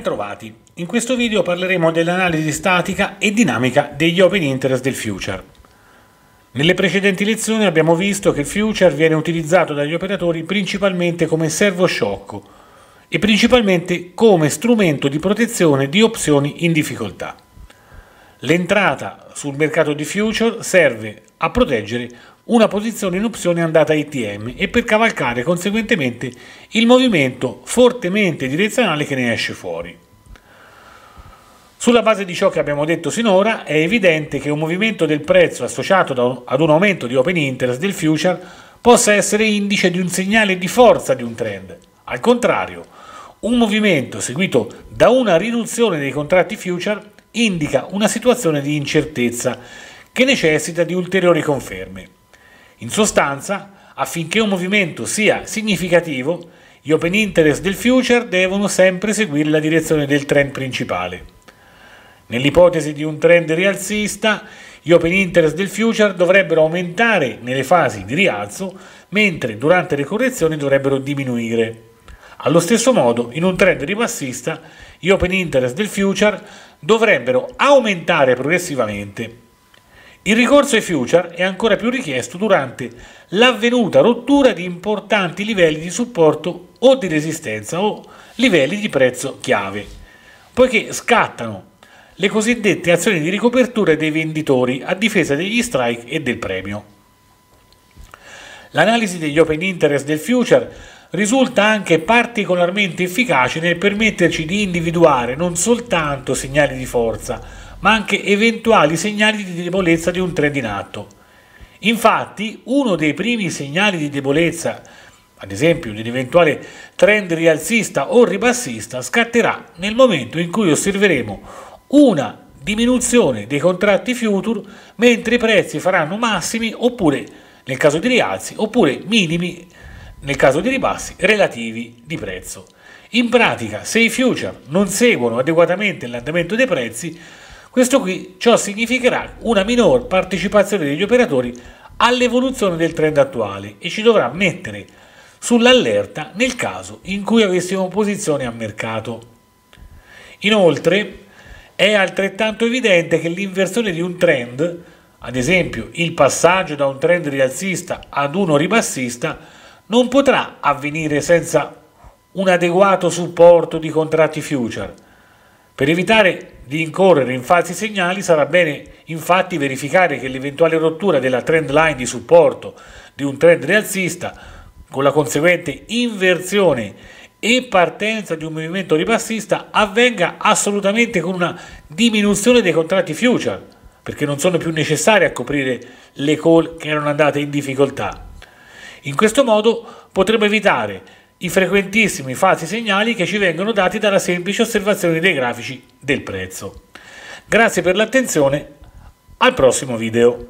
Bentrovati, in questo video parleremo dell'analisi statica e dinamica degli open interest del future. Nelle precedenti lezioni abbiamo visto che il future viene utilizzato dagli operatori principalmente come servo sciocco e principalmente come strumento di protezione di opzioni in difficoltà. L'entrata sul mercato di future serve a proteggere una posizione in opzione andata ITM e per cavalcare conseguentemente il movimento fortemente direzionale che ne esce fuori. Sulla base di ciò che abbiamo detto sinora è evidente che un movimento del prezzo associato ad un aumento di open interest del future possa essere indice di un segnale di forza di un trend. Al contrario, un movimento seguito da una riduzione dei contratti future indica una situazione di incertezza che necessita di ulteriori conferme. In sostanza, affinché un movimento sia significativo, gli open interest del future devono sempre seguire la direzione del trend principale. Nell'ipotesi di un trend rialzista, gli open interest del future dovrebbero aumentare nelle fasi di rialzo, mentre durante le correzioni dovrebbero diminuire. Allo stesso modo, in un trend ribassista, gli open interest del future dovrebbero aumentare progressivamente il ricorso ai future è ancora più richiesto durante l'avvenuta rottura di importanti livelli di supporto o di resistenza o livelli di prezzo chiave, poiché scattano le cosiddette azioni di ricopertura dei venditori a difesa degli strike e del premio. L'analisi degli open interest del future risulta anche particolarmente efficace nel permetterci di individuare non soltanto segnali di forza, ma anche eventuali segnali di debolezza di un trend in atto. Infatti, uno dei primi segnali di debolezza, ad esempio di un eventuale trend rialzista o ribassista, scatterà nel momento in cui osserveremo una diminuzione dei contratti future mentre i prezzi faranno massimi oppure nel caso di rialzi oppure minimi nel caso di ribassi relativi di prezzo. In pratica, se i future non seguono adeguatamente l'andamento dei prezzi, questo qui ciò significherà una minor partecipazione degli operatori all'evoluzione del trend attuale e ci dovrà mettere sull'allerta nel caso in cui avessimo posizioni a mercato. Inoltre è altrettanto evidente che l'inversione di un trend, ad esempio il passaggio da un trend rialzista ad uno ribassista, non potrà avvenire senza un adeguato supporto di contratti future. Per evitare di incorrere in falsi segnali sarà bene infatti verificare che l'eventuale rottura della trend line di supporto di un trend rialzista con la conseguente inversione e partenza di un movimento ribassista avvenga assolutamente con una diminuzione dei contratti future perché non sono più necessari a coprire le call che erano andate in difficoltà. In questo modo potremo evitare i frequentissimi falsi segnali che ci vengono dati dalla semplice osservazione dei grafici del prezzo. Grazie per l'attenzione, al prossimo video.